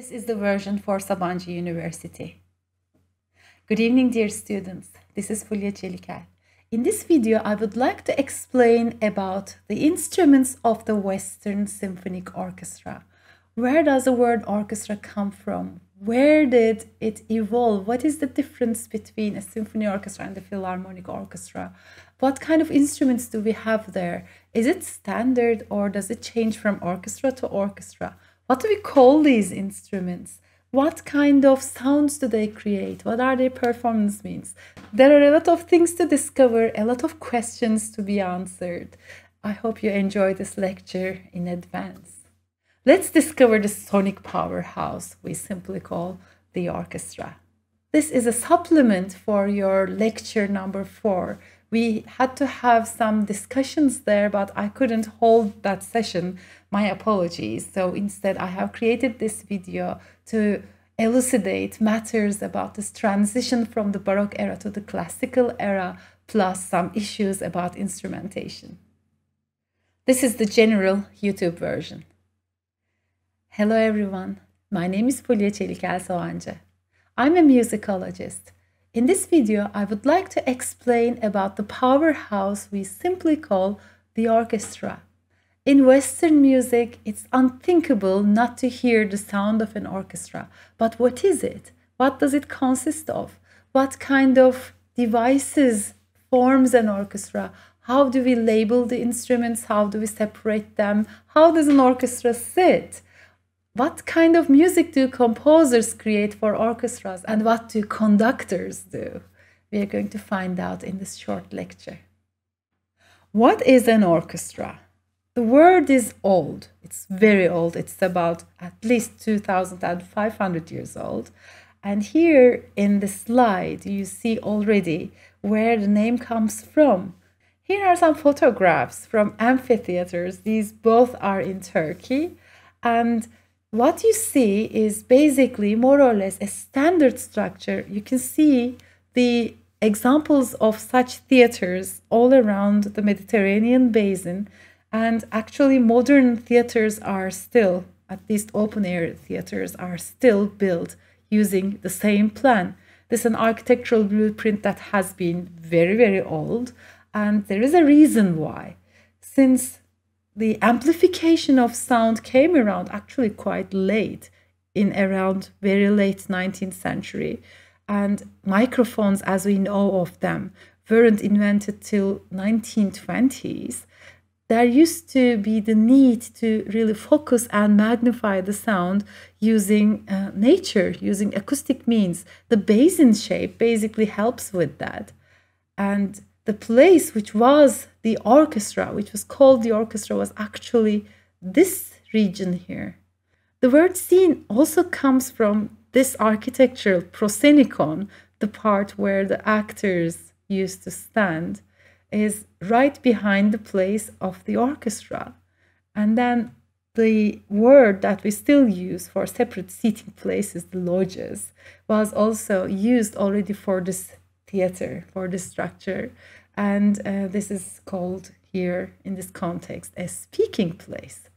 This is the version for Sabancı University. Good evening, dear students. This is Fulya Çelikel. In this video, I would like to explain about the instruments of the Western Symphonic Orchestra. Where does the word orchestra come from? Where did it evolve? What is the difference between a symphony orchestra and a philharmonic orchestra? What kind of instruments do we have there? Is it standard or does it change from orchestra to orchestra? What do we call these instruments? What kind of sounds do they create? What are their performance means? There are a lot of things to discover, a lot of questions to be answered. I hope you enjoy this lecture in advance. Let's discover the sonic powerhouse we simply call the orchestra. This is a supplement for your lecture number four. We had to have some discussions there, but I couldn't hold that session my apologies. So instead, I have created this video to elucidate matters about this transition from the Baroque era to the classical era, plus some issues about instrumentation. This is the general YouTube version. Hello everyone, my name is Fulya Çelikel Soğancı. I'm a musicologist. In this video, I would like to explain about the powerhouse we simply call the orchestra in Western music, it's unthinkable not to hear the sound of an orchestra. But what is it? What does it consist of? What kind of devices forms an orchestra? How do we label the instruments? How do we separate them? How does an orchestra sit? What kind of music do composers create for orchestras and what do conductors do? We are going to find out in this short lecture. What is an orchestra? The word is old. It's very old. It's about at least 2,500 years old. And here in the slide, you see already where the name comes from. Here are some photographs from amphitheaters. These both are in Turkey. And what you see is basically more or less a standard structure. You can see the examples of such theaters all around the Mediterranean basin and actually, modern theaters are still, at least open air theaters, are still built using the same plan. This is an architectural blueprint that has been very, very old. And there is a reason why. Since the amplification of sound came around actually quite late in around very late 19th century and microphones as we know of them weren't invented till 1920s there used to be the need to really focus and magnify the sound using uh, nature, using acoustic means. The basin shape basically helps with that. And the place which was the orchestra, which was called the orchestra, was actually this region here. The word scene also comes from this architectural prosenicon, the part where the actors used to stand is right behind the place of the orchestra. And then the word that we still use for separate seating places, the lodges, was also used already for this theater, for this structure. And uh, this is called here in this context a speaking place.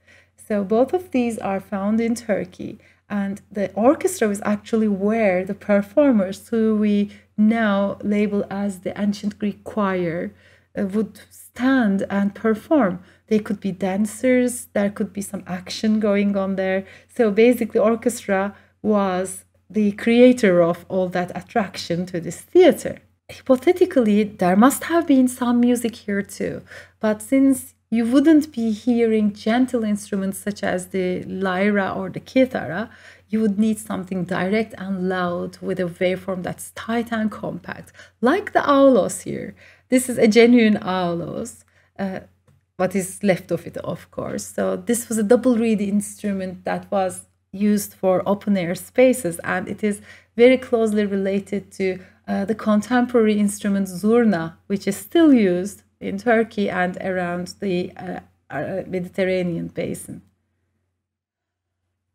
So both of these are found in Turkey. And the orchestra is actually where the performers, who we now label as the ancient Greek choir, uh, would stand and perform. They could be dancers, there could be some action going on there. So basically, orchestra was the creator of all that attraction to this theater. Hypothetically, there must have been some music here too, but since you wouldn't be hearing gentle instruments such as the lyra or the kithara. You would need something direct and loud with a waveform that's tight and compact, like the aulos here. This is a genuine aulos, uh, what is left of it, of course. So this was a double reed instrument that was used for open air spaces, and it is very closely related to uh, the contemporary instrument zurna, which is still used in Turkey and around the uh, uh Mediterranean basin.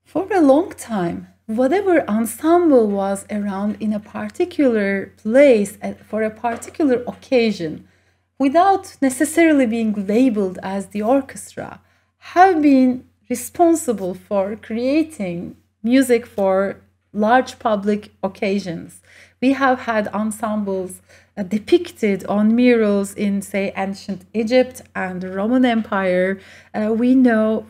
For a long time, whatever ensemble was around in a particular place for a particular occasion, without necessarily being labeled as the orchestra, have been responsible for creating music for large public occasions. We have had ensembles uh, depicted on murals in, say, ancient Egypt and the Roman Empire. Uh, we know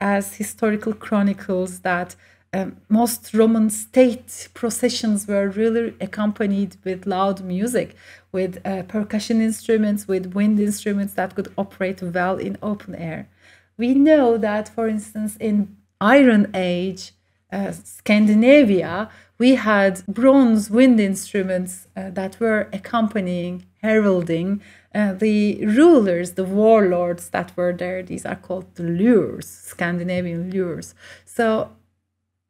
as historical chronicles that um, most Roman state processions were really accompanied with loud music, with uh, percussion instruments, with wind instruments that could operate well in open air. We know that, for instance, in Iron Age uh, Scandinavia, we had bronze wind instruments uh, that were accompanying, heralding uh, the rulers, the warlords that were there. These are called the lures, Scandinavian lures. So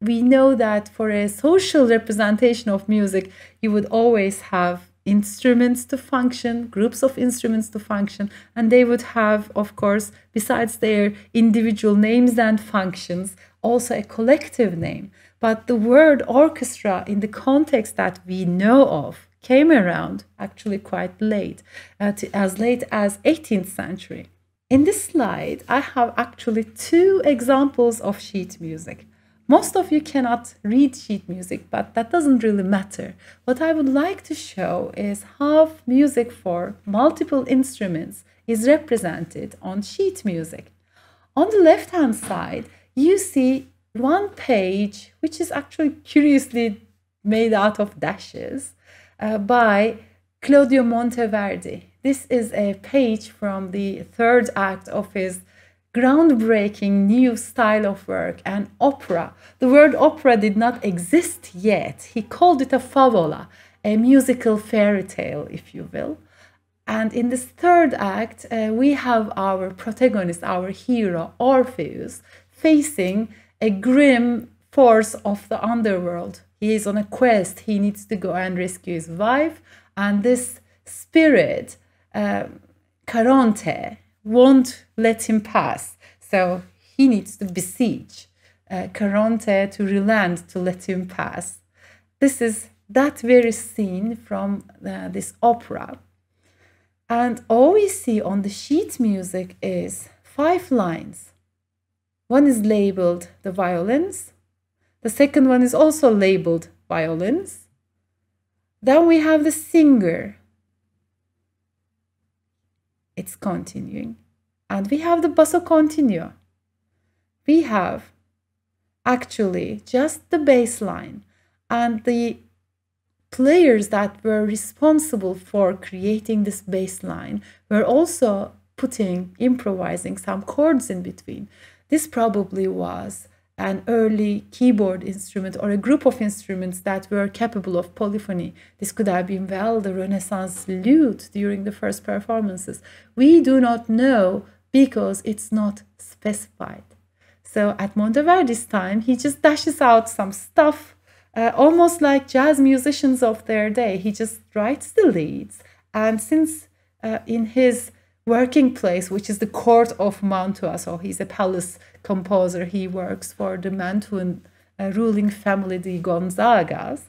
we know that for a social representation of music, you would always have instruments to function, groups of instruments to function, and they would have, of course, besides their individual names and functions, also a collective name. But the word orchestra, in the context that we know of, came around actually quite late, as late as 18th century. In this slide, I have actually two examples of sheet music. Most of you cannot read sheet music, but that doesn't really matter. What I would like to show is how music for multiple instruments is represented on sheet music. On the left-hand side, you see one page, which is actually curiously made out of dashes, uh, by Claudio Monteverdi. This is a page from the third act of his groundbreaking new style of work, and opera. The word opera did not exist yet. He called it a favola, a musical fairy tale, if you will. And in this third act, uh, we have our protagonist, our hero, Orpheus, facing a grim force of the underworld. He is on a quest. He needs to go and rescue his wife. And this spirit, um, Caronte, won't let him pass. So he needs to besiege uh, Caronte to relent to let him pass. This is that very scene from uh, this opera. And all we see on the sheet music is five lines. One is labeled the violins. The second one is also labeled violins. Then we have the singer it's continuing. And we have the basso continuo. We have actually just the bass line and the players that were responsible for creating this bass line were also putting, improvising some chords in between. This probably was an early keyboard instrument or a group of instruments that were capable of polyphony. This could have been, well, the Renaissance lute during the first performances. We do not know because it's not specified. So at Monteverdi's time, he just dashes out some stuff, uh, almost like jazz musicians of their day. He just writes the leads. And since uh, in his working place, which is the court of Mantua. So he's a palace composer. He works for the Mantuan uh, ruling family, the Gonzagas.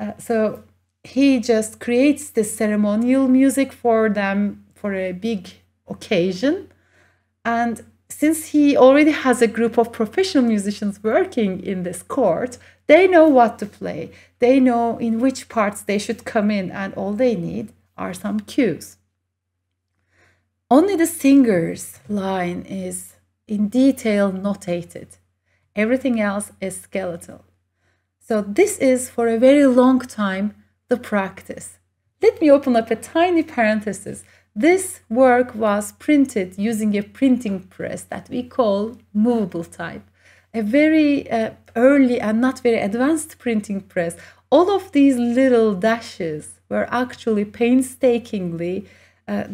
Uh, so he just creates this ceremonial music for them for a big occasion. And since he already has a group of professional musicians working in this court, they know what to play. They know in which parts they should come in, and all they need are some cues. Only the singer's line is in detail notated. Everything else is skeletal. So this is for a very long time the practice. Let me open up a tiny parenthesis. This work was printed using a printing press that we call movable type. A very uh, early and not very advanced printing press. All of these little dashes were actually painstakingly uh,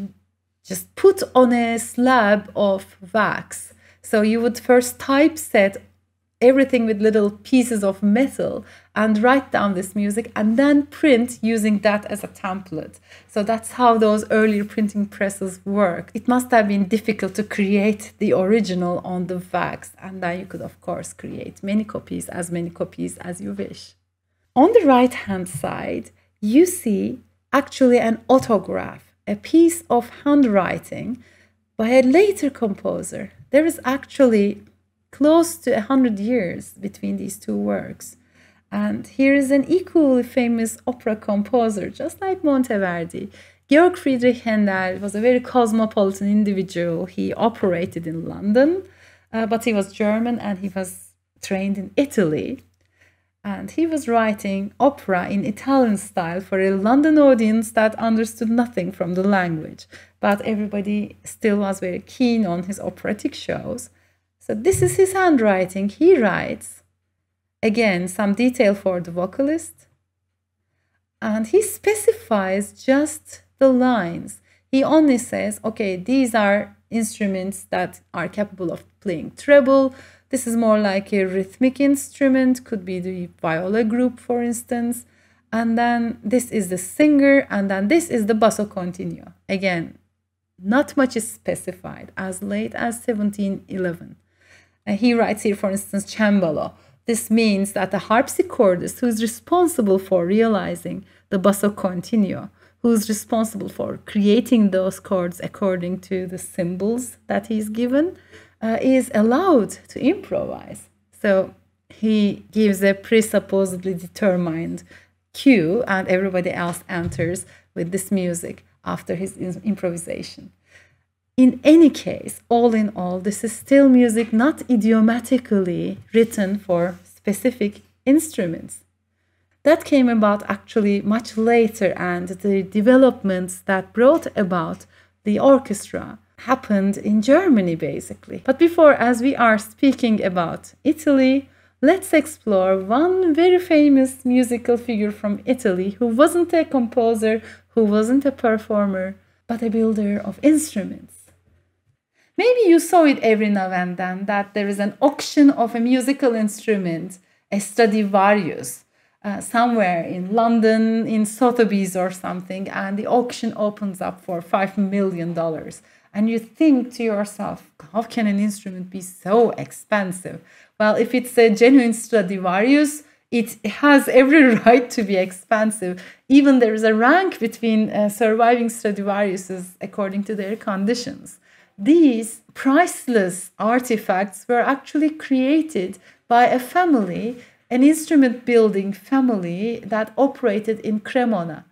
just put on a slab of wax. So you would first typeset everything with little pieces of metal and write down this music and then print using that as a template. So that's how those earlier printing presses work. It must have been difficult to create the original on the wax and then you could of course create many copies, as many copies as you wish. On the right hand side, you see actually an autograph a piece of handwriting by a later composer. There is actually close to 100 years between these two works. And here is an equally famous opera composer, just like Monteverdi. Georg Friedrich Händel was a very cosmopolitan individual. He operated in London, uh, but he was German and he was trained in Italy and he was writing opera in Italian style for a London audience that understood nothing from the language, but everybody still was very keen on his operatic shows. So this is his handwriting. He writes, again, some detail for the vocalist, and he specifies just the lines. He only says, okay, these are instruments that are capable of playing treble, this is more like a rhythmic instrument, could be the viola group, for instance. And then this is the singer, and then this is the basso continuo. Again, not much is specified as late as 1711. he writes here, for instance, cembalo. This means that the harpsichordist, who's responsible for realizing the basso continuo, who's responsible for creating those chords according to the symbols that he's given, uh, is allowed to improvise. So he gives a presupposedly determined cue, and everybody else enters with this music after his improvisation. In any case, all in all, this is still music not idiomatically written for specific instruments. That came about actually much later, and the developments that brought about the orchestra happened in Germany, basically. But before, as we are speaking about Italy, let's explore one very famous musical figure from Italy who wasn't a composer, who wasn't a performer, but a builder of instruments. Maybe you saw it every now and then that there is an auction of a musical instrument, a Stradivarius, uh, somewhere in London, in Sotheby's or something, and the auction opens up for $5 million and you think to yourself, how can an instrument be so expensive? Well, if it's a genuine Stradivarius, it has every right to be expensive. Even there is a rank between uh, surviving Stradivariuses according to their conditions. These priceless artifacts were actually created by a family, an instrument building family that operated in Cremona.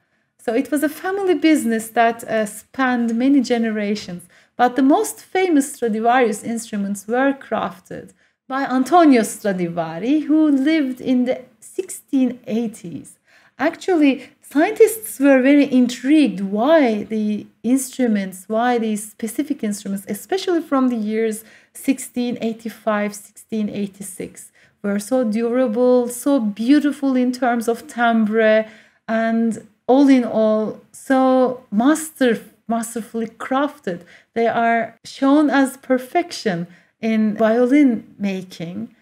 So it was a family business that uh, spanned many generations. But the most famous Stradivarius instruments were crafted by Antonio Stradivari, who lived in the 1680s. Actually, scientists were very intrigued why the instruments, why these specific instruments, especially from the years 1685, 1686, were so durable, so beautiful in terms of timbre and all in all so master masterfully crafted they are shown as perfection in violin making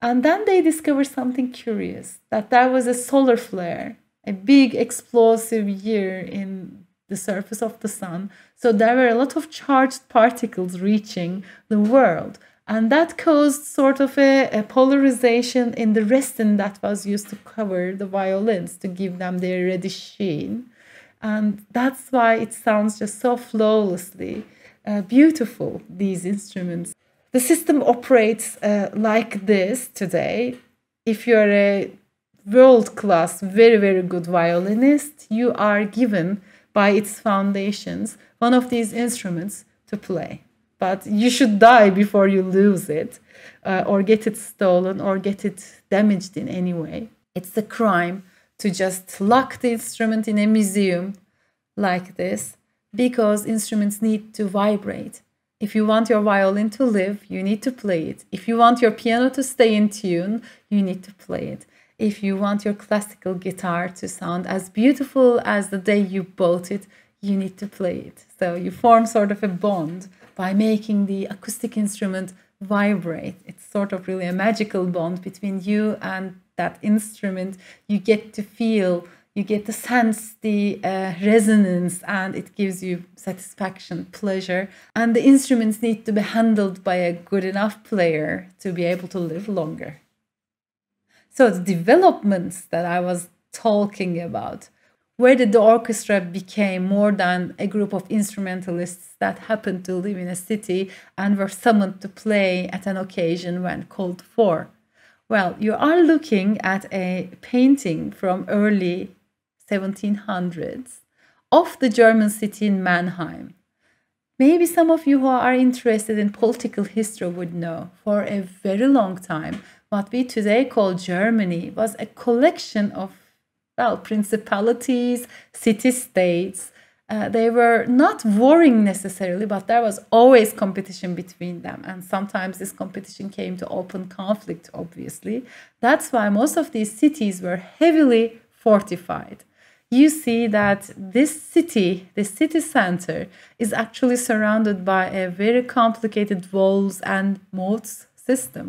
and then they discover something curious that there was a solar flare a big explosive year in the surface of the sun so there were a lot of charged particles reaching the world and that caused sort of a, a polarization in the resin that was used to cover the violins to give them their reddish sheen. And that's why it sounds just so flawlessly uh, beautiful, these instruments. The system operates uh, like this today. If you're a world class, very, very good violinist, you are given by its foundations one of these instruments to play but you should die before you lose it uh, or get it stolen or get it damaged in any way. It's a crime to just lock the instrument in a museum like this because instruments need to vibrate. If you want your violin to live, you need to play it. If you want your piano to stay in tune, you need to play it. If you want your classical guitar to sound as beautiful as the day you bought it, you need to play it. So you form sort of a bond by making the acoustic instrument vibrate. It's sort of really a magical bond between you and that instrument. You get to feel, you get to sense the uh, resonance, and it gives you satisfaction, pleasure. And the instruments need to be handled by a good enough player to be able to live longer. So, the developments that I was talking about where did the orchestra became more than a group of instrumentalists that happened to live in a city and were summoned to play at an occasion when called for. Well, you are looking at a painting from early 1700s of the German city in Mannheim. Maybe some of you who are interested in political history would know for a very long time what we today call Germany was a collection of well, principalities, city states. Uh, they were not warring necessarily, but there was always competition between them. And sometimes this competition came to open conflict, obviously. That's why most of these cities were heavily fortified. You see that this city, the city center, is actually surrounded by a very complicated walls and moats system.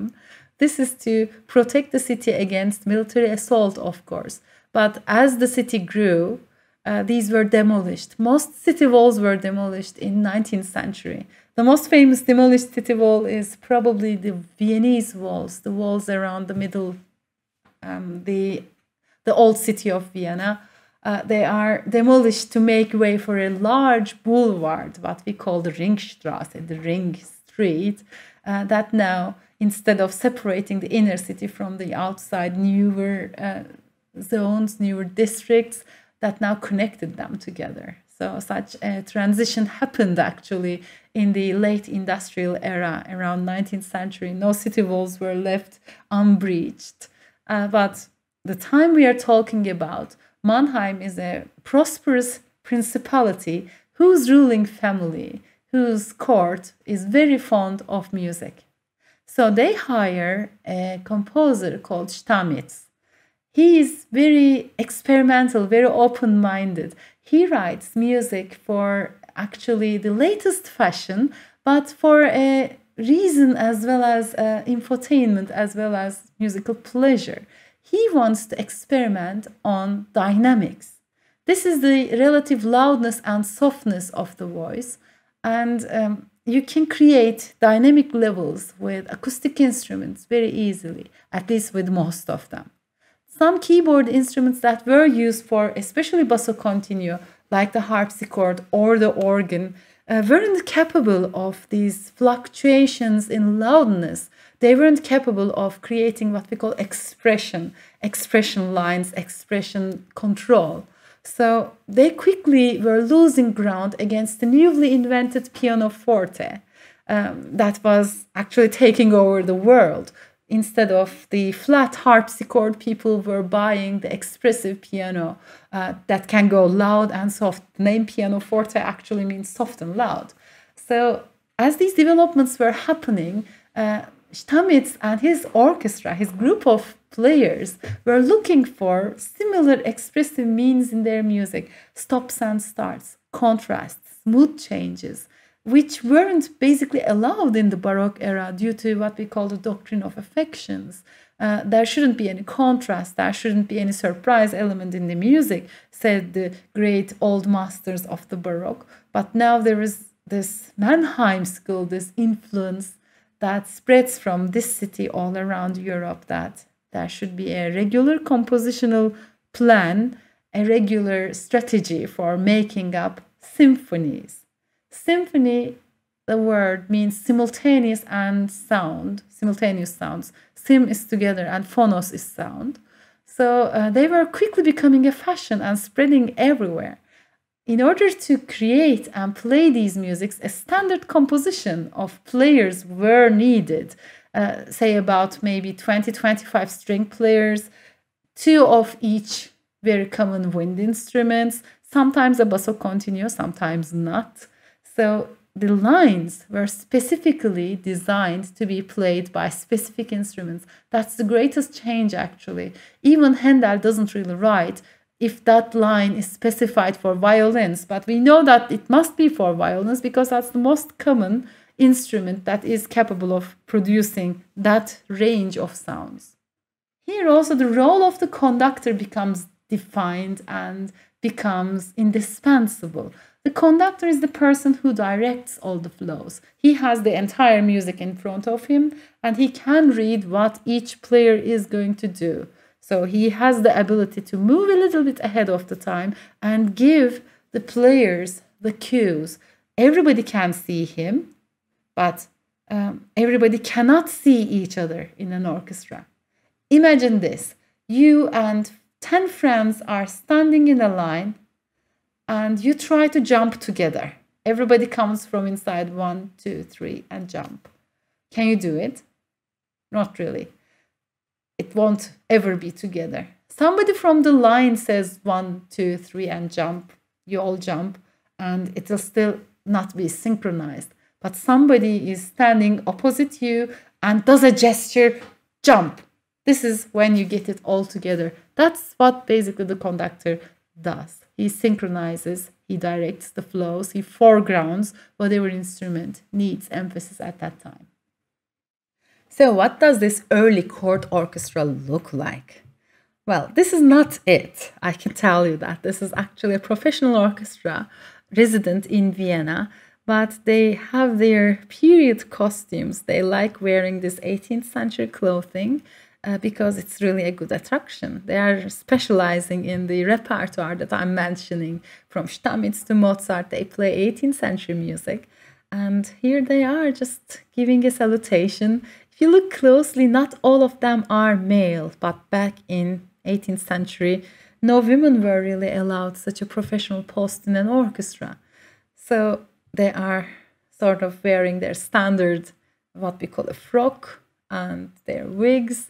This is to protect the city against military assault, of course. But as the city grew, uh, these were demolished. Most city walls were demolished in 19th century. The most famous demolished city wall is probably the Viennese walls, the walls around the middle, um, the the old city of Vienna. Uh, they are demolished to make way for a large boulevard, what we call the Ringstrasse, the Ring Street, uh, that now, instead of separating the inner city from the outside, newer uh, zones, newer districts that now connected them together. So such a transition happened actually in the late industrial era, around 19th century. No city walls were left unbreached. Uh, but the time we are talking about, Mannheim is a prosperous principality whose ruling family, whose court is very fond of music. So they hire a composer called Stamitz he is very experimental, very open minded. He writes music for actually the latest fashion, but for a reason as well as uh, infotainment, as well as musical pleasure. He wants to experiment on dynamics. This is the relative loudness and softness of the voice, and um, you can create dynamic levels with acoustic instruments very easily, at least with most of them. Some keyboard instruments that were used for especially basso continuo, like the harpsichord or the organ, uh, weren't capable of these fluctuations in loudness. They weren't capable of creating what we call expression, expression lines, expression control. So they quickly were losing ground against the newly invented pianoforte um, that was actually taking over the world instead of the flat harpsichord, people were buying the expressive piano uh, that can go loud and soft. The name pianoforte actually means soft and loud. So as these developments were happening, uh, Stamitz and his orchestra, his group of players, were looking for similar expressive means in their music stops and starts, contrasts, mood changes, which weren't basically allowed in the Baroque era due to what we call the doctrine of affections. Uh, there shouldn't be any contrast, there shouldn't be any surprise element in the music, said the great old masters of the Baroque. But now there is this Mannheim school, this influence that spreads from this city all around Europe that there should be a regular compositional plan, a regular strategy for making up symphonies. Symphony, the word means simultaneous and sound, simultaneous sounds. Sim is together and phonos is sound. So uh, they were quickly becoming a fashion and spreading everywhere. In order to create and play these musics, a standard composition of players were needed. Uh, say about maybe 20, 25 string players, two of each very common wind instruments, sometimes a basso continuo, sometimes not. So the lines were specifically designed to be played by specific instruments. That's the greatest change, actually. Even Handel doesn't really write if that line is specified for violins, but we know that it must be for violins because that's the most common instrument that is capable of producing that range of sounds. Here also the role of the conductor becomes defined and becomes indispensable. The conductor is the person who directs all the flows. He has the entire music in front of him and he can read what each player is going to do. So he has the ability to move a little bit ahead of the time and give the players the cues. Everybody can see him, but um, everybody cannot see each other in an orchestra. Imagine this you and 10 friends are standing in a line and you try to jump together. Everybody comes from inside one, two, three, and jump. Can you do it? Not really. It won't ever be together. Somebody from the line says one, two, three, and jump. You all jump, and it'll still not be synchronized. But somebody is standing opposite you and does a gesture, jump. This is when you get it all together. That's what basically the conductor does. He synchronizes, he directs the flows, he foregrounds whatever instrument needs emphasis at that time. So, what does this early court orchestra look like? Well, this is not it. I can tell you that. This is actually a professional orchestra resident in Vienna, but they have their period costumes. They like wearing this 18th century clothing uh, because it's really a good attraction. They are specializing in the repertoire that I'm mentioning from Stamitz to Mozart. They play 18th century music. And here they are just giving a salutation. If you look closely, not all of them are male, but back in 18th century, no women were really allowed such a professional post in an orchestra. So they are sort of wearing their standard, what we call a frock, and their wigs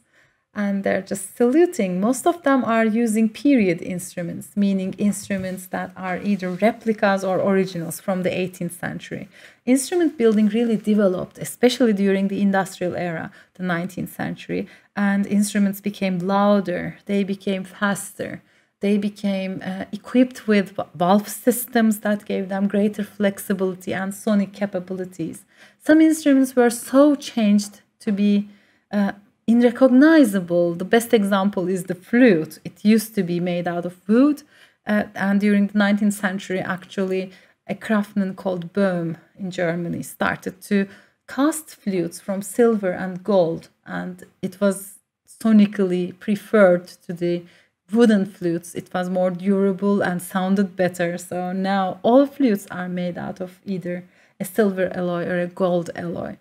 and they're just saluting. Most of them are using period instruments, meaning instruments that are either replicas or originals from the 18th century. Instrument building really developed, especially during the industrial era, the 19th century, and instruments became louder, they became faster. They became uh, equipped with valve systems that gave them greater flexibility and sonic capabilities. Some instruments were so changed to be uh, unrecognizable. The best example is the flute. It used to be made out of wood. Uh, and during the 19th century, actually, a craftsman called Böhm in Germany started to cast flutes from silver and gold. And it was sonically preferred to the wooden flutes. It was more durable and sounded better. So now all flutes are made out of either a silver alloy or a gold alloy.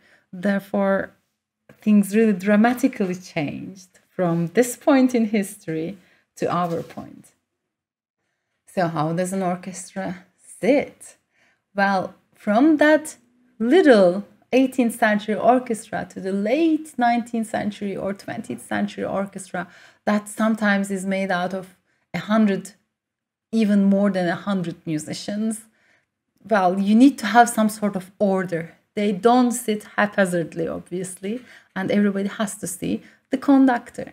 Therefore, things really dramatically changed from this point in history to our point. So, how does an orchestra sit? Well, from that little 18th century orchestra to the late 19th century or 20th century orchestra that sometimes is made out of a hundred, even more than a hundred musicians. Well, you need to have some sort of order they don't sit haphazardly, obviously, and everybody has to see the conductor.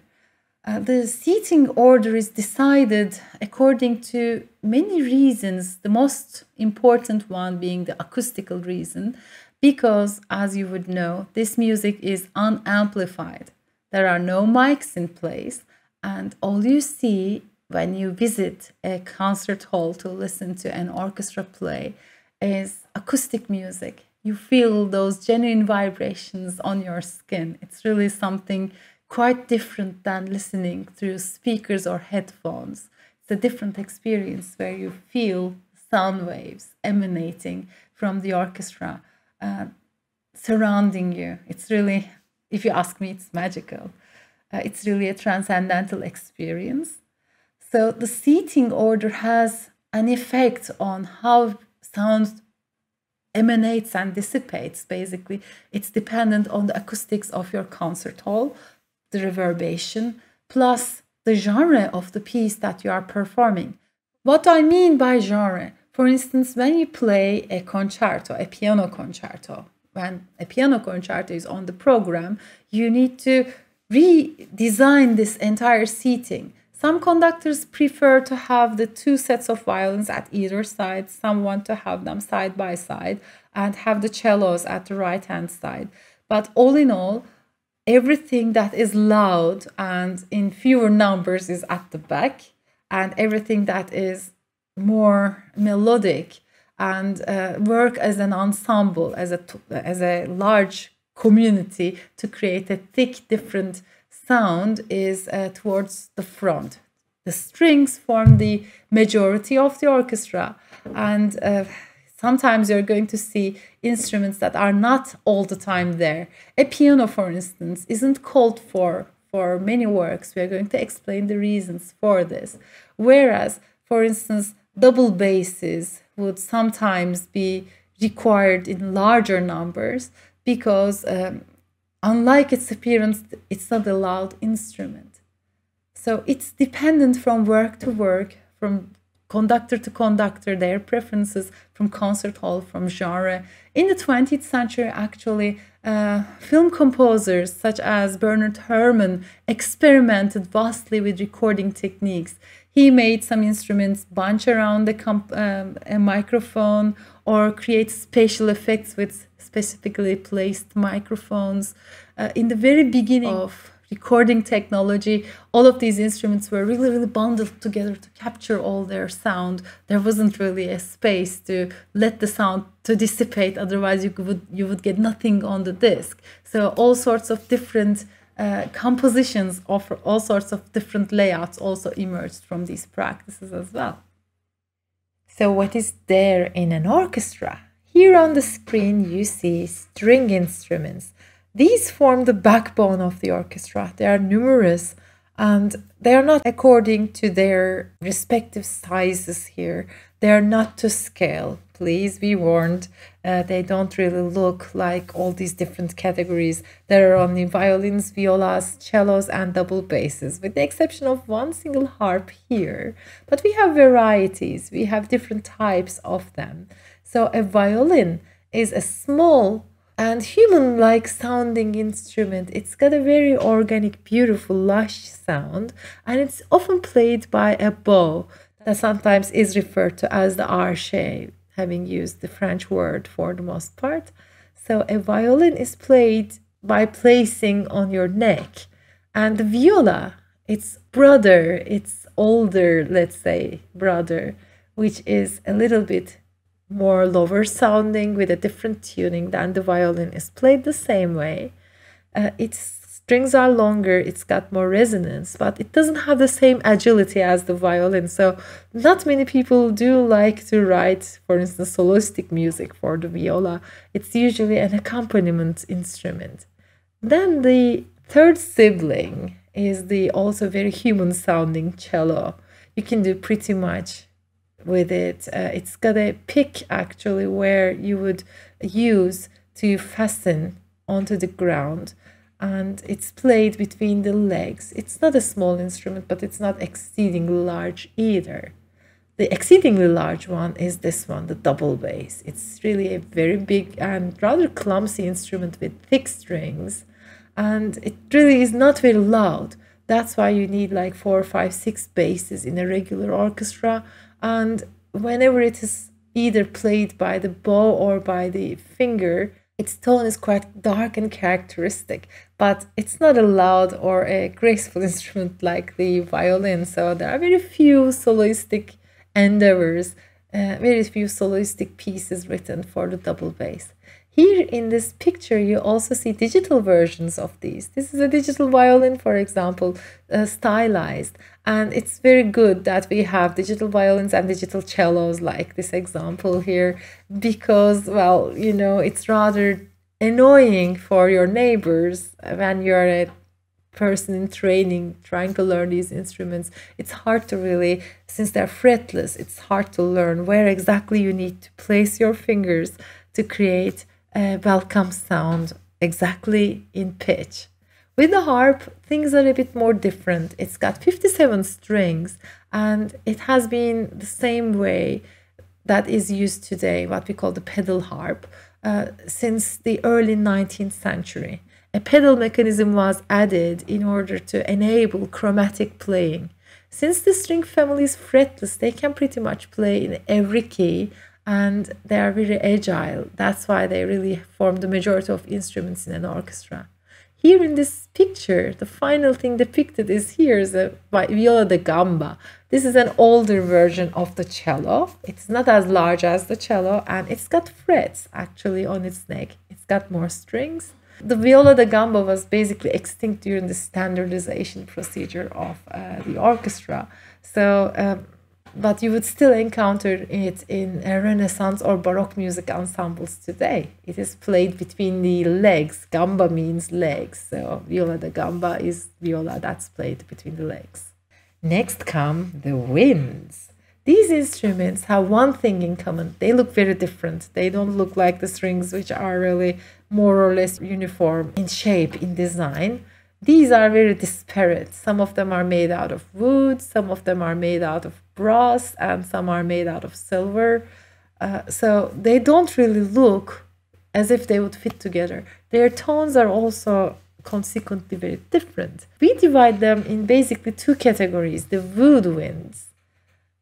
Uh, the seating order is decided according to many reasons, the most important one being the acoustical reason, because as you would know, this music is unamplified. There are no mics in place, and all you see when you visit a concert hall to listen to an orchestra play is acoustic music you feel those genuine vibrations on your skin. It's really something quite different than listening through speakers or headphones. It's a different experience where you feel sound waves emanating from the orchestra uh, surrounding you. It's really, if you ask me, it's magical. Uh, it's really a transcendental experience. So the seating order has an effect on how sound emanates and dissipates basically it's dependent on the acoustics of your concert hall the reverberation plus the genre of the piece that you are performing what i mean by genre for instance when you play a concerto a piano concerto when a piano concerto is on the program you need to redesign this entire seating some conductors prefer to have the two sets of violins at either side. Some want to have them side by side and have the cellos at the right hand side. But all in all, everything that is loud and in fewer numbers is at the back, and everything that is more melodic and uh, work as an ensemble, as a, as a large community to create a thick, different sound is uh, towards the front. The strings form the majority of the orchestra, and uh, sometimes you're going to see instruments that are not all the time there. A piano, for instance, isn't called for for many works. We are going to explain the reasons for this. Whereas, for instance, double basses would sometimes be required in larger numbers because um, Unlike its appearance, it's not a loud instrument. So it's dependent from work to work, from conductor to conductor, their preferences from concert hall, from genre. In the 20th century, actually, uh, film composers such as Bernard Herrmann experimented vastly with recording techniques he made some instruments bunch around comp- um, a microphone or create special effects with specifically placed microphones. Uh, in the very beginning oh. of recording technology, all of these instruments were really, really bundled together to capture all their sound. There wasn't really a space to let the sound to dissipate. Otherwise, you would you would get nothing on the disc. So all sorts of different uh, compositions offer all sorts of different layouts also emerged from these practices as well. So, what is there in an orchestra? Here on the screen, you see string instruments. These form the backbone of the orchestra. They are numerous and they are not according to their respective sizes here. They are not to scale please be warned. Uh, they don't really look like all these different categories. There are only violins, violas, cellos, and double basses, with the exception of one single harp here. But we have varieties, we have different types of them. So a violin is a small and human like sounding instrument. It's got a very organic, beautiful, lush sound, and it's often played by a bow that sometimes is referred to as the R shape having used the French word for the most part. So a violin is played by placing on your neck. And the viola, its brother, its older, let's say, brother, which is a little bit more lower sounding with a different tuning than the violin is played the same way. Uh, it's strings are longer, it's got more resonance, but it doesn't have the same agility as the violin. So, not many people do like to write, for instance, soloistic music for the viola. It's usually an accompaniment instrument. Then, the third sibling is the also very human sounding cello. You can do pretty much with it. Uh, it's got a pick actually where you would use to fasten onto the ground and it's played between the legs. It's not a small instrument, but it's not exceedingly large either. The exceedingly large one is this one, the double bass. It's really a very big and rather clumsy instrument with thick strings, and it really is not very loud. That's why you need like four, five, six basses in a regular orchestra, and whenever it is either played by the bow or by the finger, its tone is quite dark and characteristic, but it's not a loud or a graceful instrument like the violin, so there are very few soloistic endeavors, uh, very few soloistic pieces written for the double bass. Here in this picture, you also see digital versions of these. This is a digital violin, for example, uh, stylized. And it's very good that we have digital violins and digital cellos like this example here, because, well, you know, it's rather annoying for your neighbors when you're a person in training trying to learn these instruments it's hard to really since they're fretless it's hard to learn where exactly you need to place your fingers to create a welcome sound exactly in pitch with the harp, things are a bit more different. It's got 57 strings and it has been the same way that is used today, what we call the pedal harp, uh, since the early 19th century. A pedal mechanism was added in order to enable chromatic playing. Since the string family is fretless, they can pretty much play in every key and they are very agile. That's why they really form the majority of instruments in an orchestra. Here in this picture, the final thing depicted is here is a viola da gamba. This is an older version of the cello. It's not as large as the cello and it's got frets actually on its neck. It's got more strings. The viola da gamba was basically extinct during the standardization procedure of uh, the orchestra. So um, but you would still encounter it in Renaissance or Baroque music ensembles today. It is played between the legs. Gamba means legs, so viola da gamba is viola that's played between the legs. Next come the winds. These instruments have one thing in common. They look very different. They don't look like the strings, which are really more or less uniform in shape, in design. These are very disparate. Some of them are made out of wood, some of them are made out of brass, and some are made out of silver. Uh, so they don't really look as if they would fit together. Their tones are also consequently very different. We divide them in basically two categories the woodwinds,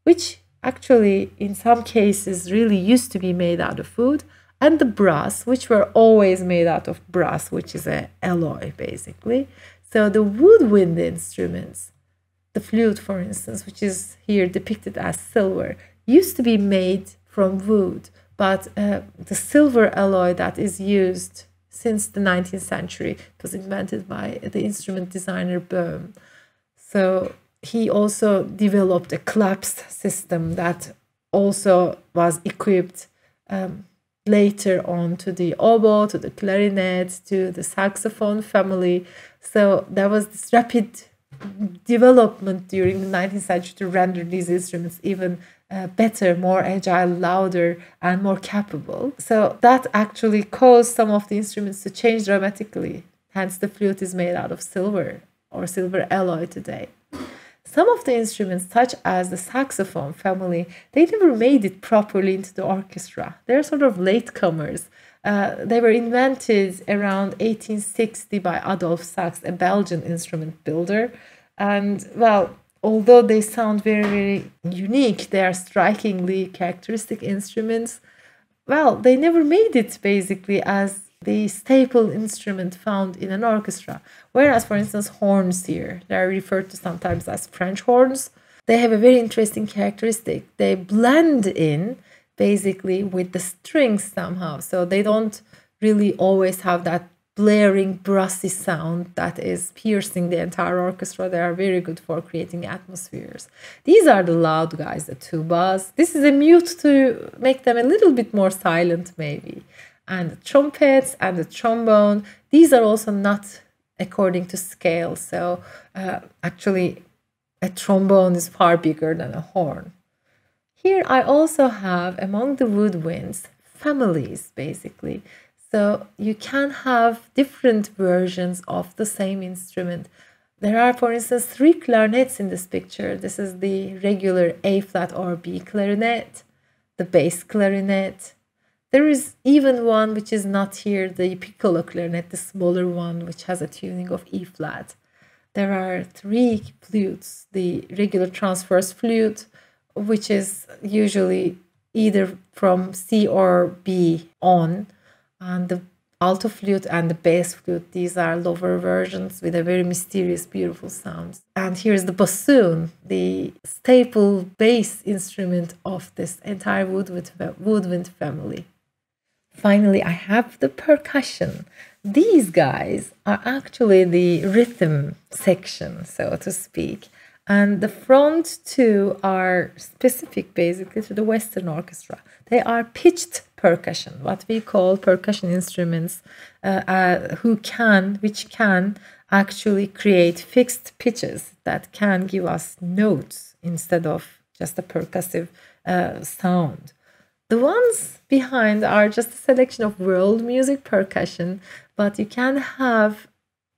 which actually in some cases really used to be made out of wood, and the brass, which were always made out of brass, which is an alloy basically. So the woodwind instruments, the flute, for instance, which is here depicted as silver, used to be made from wood, but uh, the silver alloy that is used since the 19th century it was invented by the instrument designer Bohm. So he also developed a collapsed system that also was equipped um, later on to the oboe, to the clarinet, to the saxophone family. So there was this rapid development during the 19th century to render these instruments even uh, better, more agile, louder, and more capable. So that actually caused some of the instruments to change dramatically. Hence, the flute is made out of silver or silver alloy today. Some of the instruments, such as the saxophone family, they never made it properly into the orchestra. They're sort of latecomers. Uh, they were invented around 1860 by Adolf Sachs, a Belgian instrument builder. And well, although they sound very, very unique, they are strikingly characteristic instruments. Well, they never made it basically as the staple instrument found in an orchestra. Whereas, for instance, horns here, they are referred to sometimes as French horns. They have a very interesting characteristic. They blend in basically with the strings somehow. So they don't really always have that blaring, brassy sound that is piercing the entire orchestra. They are very good for creating atmospheres. These are the loud guys, the tubas. This is a mute to make them a little bit more silent, maybe and the trumpets and the trombone. These are also not according to scale. So uh, actually, a trombone is far bigger than a horn. Here I also have among the woodwinds families basically. So you can have different versions of the same instrument. There are, for instance, three clarinets in this picture. This is the regular A flat or B clarinet, the bass clarinet, there is even one which is not here, the piccolo clarinet, the smaller one, which has a tuning of E flat. There are three flutes the regular transverse flute, which is usually either from C or B on, and the alto flute and the bass flute. These are lower versions with a very mysterious, beautiful sound. And here is the bassoon, the staple bass instrument of this entire woodwind, woodwind family. Finally, I have the percussion. These guys are actually the rhythm section, so to speak. And the front two are specific basically to the Western orchestra. They are pitched percussion, what we call percussion instruments, uh, uh, who can, which can actually create fixed pitches that can give us notes instead of just a percussive uh, sound. The ones behind are just a selection of world music percussion, but you can have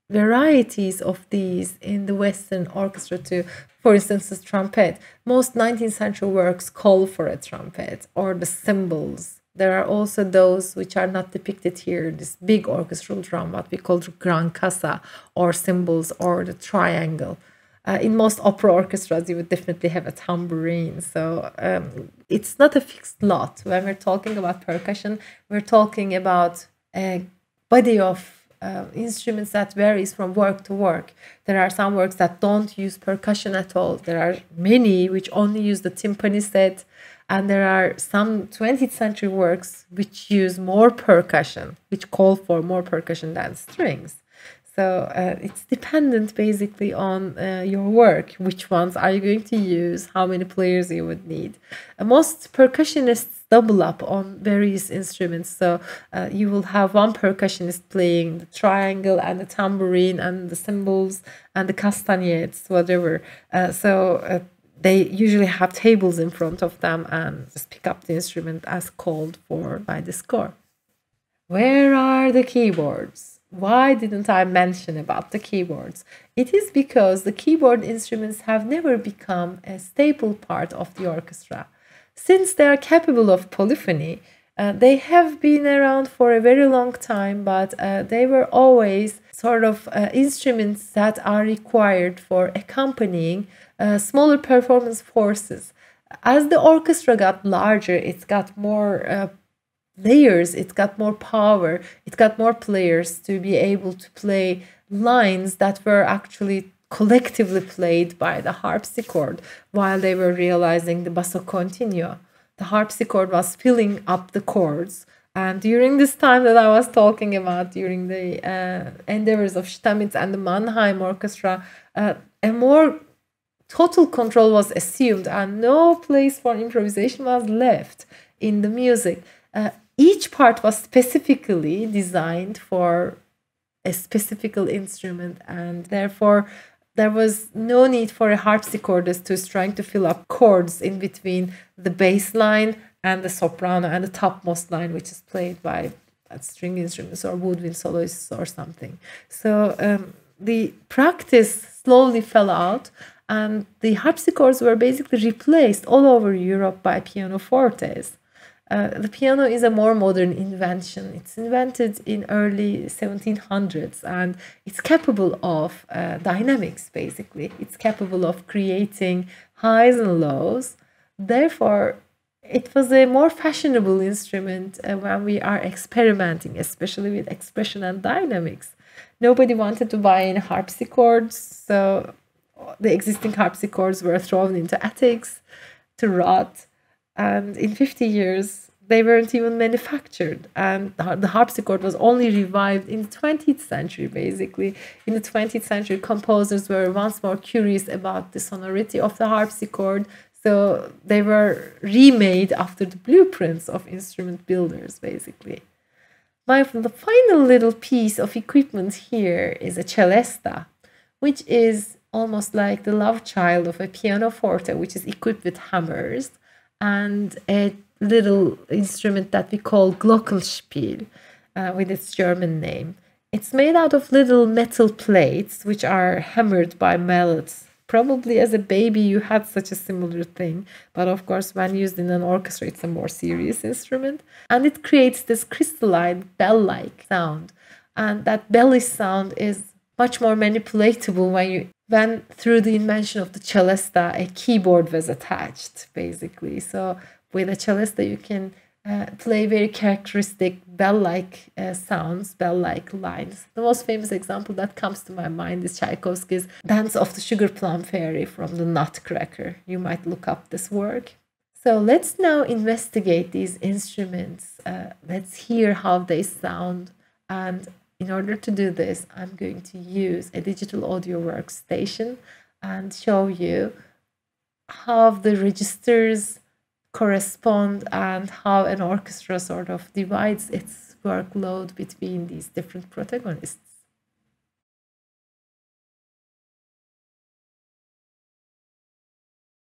varieties of these in the Western orchestra too. For instance, the trumpet. Most 19th century works call for a trumpet or the cymbals. There are also those which are not depicted here, this big orchestral drum, what we call the grand casa, or cymbals, or the triangle. Uh, in most opera orchestras, you would definitely have a tambourine. So um, it's not a fixed lot. When we're talking about percussion, we're talking about a body of uh, instruments that varies from work to work. There are some works that don't use percussion at all. There are many which only use the timpani set, and there are some 20th century works which use more percussion, which call for more percussion than strings. So uh, it's dependent basically on uh, your work, which ones are you going to use, how many players you would need. Uh, most percussionists double up on various instruments, so uh, you will have one percussionist playing the triangle and the tambourine and the cymbals and the castanets, whatever. Uh, so they usually have tables in front of them and just pick up the instrument as called for by the score. Where are the keyboards? Why didn't I mention about the keyboards? It is because the keyboard instruments have never become a staple part of the orchestra. Since they are capable of polyphony, uh, they have been around for a very long time, but uh, they were always sort of uh, instruments that are required for accompanying uh, smaller performance forces. As the orchestra got larger, it got more uh, layers, it got more power, it got more players to be able to play lines that were actually collectively played by the harpsichord while they were realizing the basso continuo. The harpsichord was filling up the chords. And during this time that I was talking about, during the uh, endeavors of Stamitz and the Mannheim Orchestra, uh, a more total control was assumed and no place for improvisation was left in the music. Uh, each part was specifically designed for a specific instrument and therefore there was no need for a harpsichordist who's trying to fill up chords in between the bass line and the soprano and the topmost line which is played by string instruments or woodwind soloists or something so um, the practice slowly fell out and the harpsichords were basically replaced all over europe by pianofortes uh, the piano is a more modern invention. It's invented in early 1700s and it's capable of uh, dynamics basically. It's capable of creating highs and lows. Therefore, it was a more fashionable instrument uh, when we are experimenting, especially with expression and dynamics. Nobody wanted to buy any harpsichords, so the existing harpsichords were thrown into attics to rot and in 50 years they weren't even manufactured and the harpsichord was only revived in the 20th century basically in the 20th century composers were once more curious about the sonority of the harpsichord so they were remade after the blueprints of instrument builders basically my the final little piece of equipment here is a celesta which is almost like the love child of a pianoforte which is equipped with hammers and a little instrument that we call glockenspiel uh, with its German name. It's made out of little metal plates which are hammered by mallets. Probably as a baby you had such a similar thing, but of course when used in an orchestra it's a more serious instrument. And it creates this crystalline bell-like sound. And that belly sound is much more manipulatable when you when through the invention of the celesta, a keyboard was attached, basically. So with a celesta, you can uh, play very characteristic bell-like uh, sounds, bell-like lines. The most famous example that comes to my mind is Tchaikovsky's Dance of the Sugar Plum Fairy from the Nutcracker. You might look up this work. So let's now investigate these instruments. Uh, let's hear how they sound and in order to do this, I'm going to use a digital audio workstation and show you how the registers correspond and how an orchestra sort of divides its workload between these different protagonists.